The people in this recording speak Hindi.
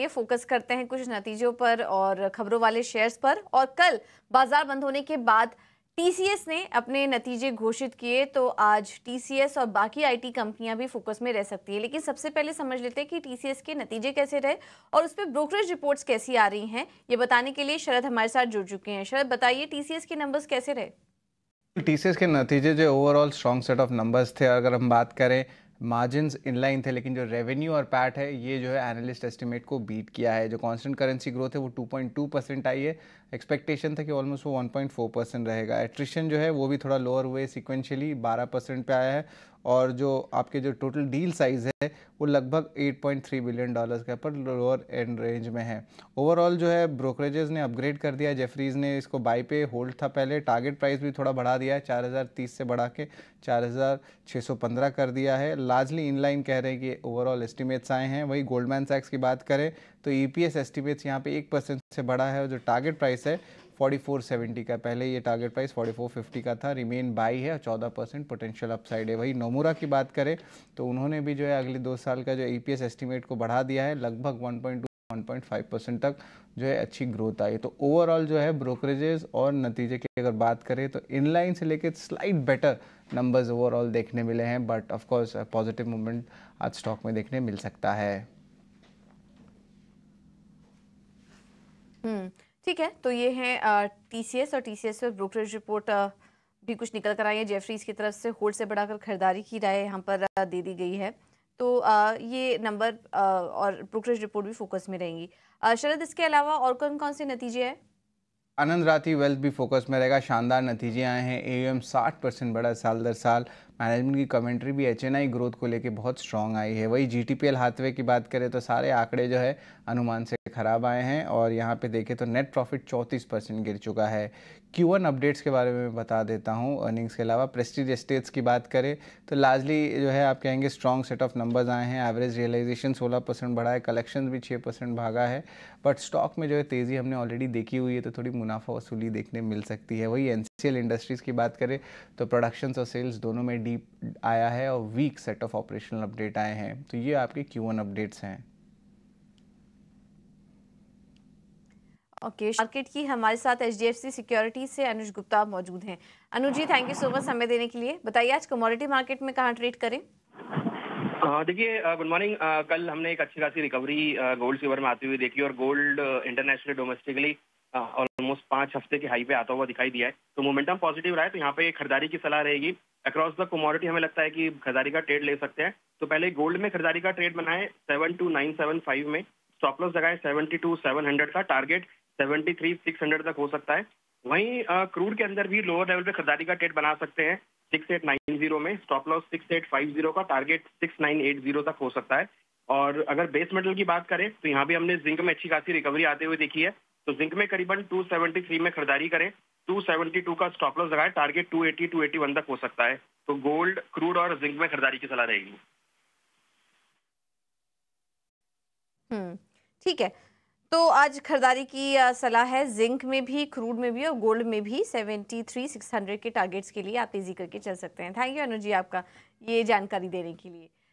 ये फोकस करते हैं कुछ नतीजों पर और खबरों वाले शेयर्स पर और कल बाजार बंद होने के बाद टीसीएस ने अपने नतीजे घोषित किए तो आज टीसीएस और बाकी आईटी कंपनियां भी फोकस में रह सकती है लेकिन सबसे पहले समझ लेते हैं कि टीसीएस के नतीजे कैसे रहे और उस पर ब्रोकरेज रिपोर्ट्स कैसी आ रही हैं ये बताने के लिए शरद हमारे साथ जुड़ चुके हैं शरद बताइए टीसीएस के नंबर्स कैसे रहे टीसीएस के नतीजे जो overall strong set of numbers थे अगर हम बात करें मार्जिन इनलाइन थे लेकिन जो रेवेन्यू और पैट है ये जो है एनालिस्ट एस्टिमेट को बीट किया है जो कॉन्स्टेंट करेंसी ग्रोथ है वो 2.2 परसेंट आई है एक्सपेक्टेशन था कि ऑलमोस्ट वो 1.4 परसेंट रहेगा एट्रिशन जो है वो भी थोड़ा लोअर हुए सिक्वेंशली 12 परसेंट पे आया है और जो आपके जो टोटल डील साइज़ है वो लगभग 8.3 बिलियन डॉलर्स के पर लोअर एंड रेंज में है ओवरऑल जो है ब्रोकरेजेस ने अपग्रेड कर दिया जेफरीज ने इसको बाई पे होल्ड था पहले टारगेट प्राइस भी थोड़ा बढ़ा दिया है तीस से बढ़ा के पंद्रह कर दिया है लार्जली इनलाइन कह रहे हैं कि ओवरऑल एस्टिमेट्स आए हैं वही गोल्डमैन सैक्स की बात करें तो ईपीएस e एस्टिमेट्स यहाँ पे एक परसेंट से बढ़ा है और जो टारगेट प्राइस है 4470 का पहले ये टारगेट प्राइस 4450 का था रिमेन बाई है और चौदह परसेंट पोटेंशियल अपसाइड है वही नोमूरा की बात करें तो उन्होंने भी जो है अगले दो साल का जो ई e एस्टिमेट को बढ़ा दिया है लगभग 1.2 1.5 परसेंट तक जो है अच्छी ग्रोथ आई तो ओवरऑल जो है ब्रोकरेजेस और नतीजे की अगर बात करें तो इनलाइन से लेकर स्लाइड बेटर नंबर्स ओवरऑल देखने मिले हैं बट ऑफकोर्स पॉजिटिव मूवमेंट आज स्टॉक में देखने मिल सकता है हम्म, ठीक है तो ये हैं टीसीएस और टीसीएस पर ब्रोकरेज रिपोर्ट भी कुछ निकल कर आई है जेफरीज की तरफ से होल्ड से बढ़ाकर खरीदारी की राय यहाँ पर दे दी गई है तो आ, ये नंबर और प्रोग्रेस रिपोर्ट भी फोकस में रहेंगी शरद इसके अलावा और कौन कौन से नतीजे हैं आनंद राठी वेल्थ भी फोकस में रहेगा शानदार नतीजे आए हैं एम साठ परसेंट बढ़ा साल दर साल मैनेजमेंट की कमेंट्री भी एच ग्रोथ को लेकर बहुत स्ट्रॉन्ग आई है वही जी हाथवे की बात करें तो सारे आंकड़े जो है अनुमान से ख़राब आए हैं और यहाँ पे देखें तो नेट प्रॉफिट 34 परसेंट गिर चुका है क्यू अपडेट्स के बारे में बता देता हूँ अर्निंग्स के अलावा प्रेस्टीज स्टेट्स की बात करें तो लार्जली जो है आप कहेंगे स्ट्रॉन्ग सेट ऑफ नंबर्स आए हैं एवरेज रियलाइजेशन 16 परसेंट बढ़ा है कलेक्शन भी 6 परसेंट भागा है बट स्टॉक में जो है तेज़ी हमने ऑलरेडी देखी हुई है तो थोड़ी मुनाफा वसूली देखने मिल सकती है वही एन इंडस्ट्रीज़ की बात करें तो प्रोडक्शन और सेल्स दोनों में डीप आया है और weak set of operational update आए हैं तो ये आपके Q1 अपडेट्स हैं ओके मार्केट की हमारे साथ H D F C security से अनुज गुप्ता मौजूद हैं Anuj ji thank you so much समय देने के लिए बताइए आज कमोडिटी मार्केट में कहाँ ट्रेड करें देखिए गुड मॉर्निंग कल हमने एक अच्छी खासी रिकवरी गोल्ड सिल्वर में आती हुई देखी और गोल्ड इंटरनेशनल डोमेस्टिकली ऑलमोस्ट पांच हफ्ते के हाई पे आता हुआ दिखाई दिया है तो मोमेंटम पॉजिटिव रहा है तो यहाँ पे खरीदारी की सलाह रहेगी अक्रॉस द कमोडिटी हमें लगता है कि खरीदारी का ट्रेड ले सकते हैं तो पहले गोल्ड में खरीदारी का ट्रेड बनाए seven two nine seven five में स्टॉप लॉस लगाए सेवेंटी टू सेवन हंड्रेड का target seventy three six hundred तक हो सकता है वहीं क्रूड के अंदर भी लोअर लेवल पे खरीदारी का ट्रेड बना सकते हैं सिक्स एट नाइन जीरो में stop loss six eight five zero का target six nine eight zero तक हो सकता है और अगर बेस मेटल की बात करें तो यहाँ भी हमने जिंक में अच्छी खासी रिकवरी आते हुए देखी है तो जिंक में करीबन 273 में खरीदारी करें 272 का स्टॉप लॉस लगाए टारगेट 280 281 तक हो सकता है तो गोल्ड क्रूड और जिंक में खरीदारी की सलाह रहेगी हम्म ठीक है तो आज खरीदारी की सलाह है जिंक में भी क्रूड में भी और गोल्ड में भी 73 600 के टारगेट्स के लिए आप तेजी करके चल सकते हैं थैंक यू अनुजी आपका ये जानकारी देने के लिए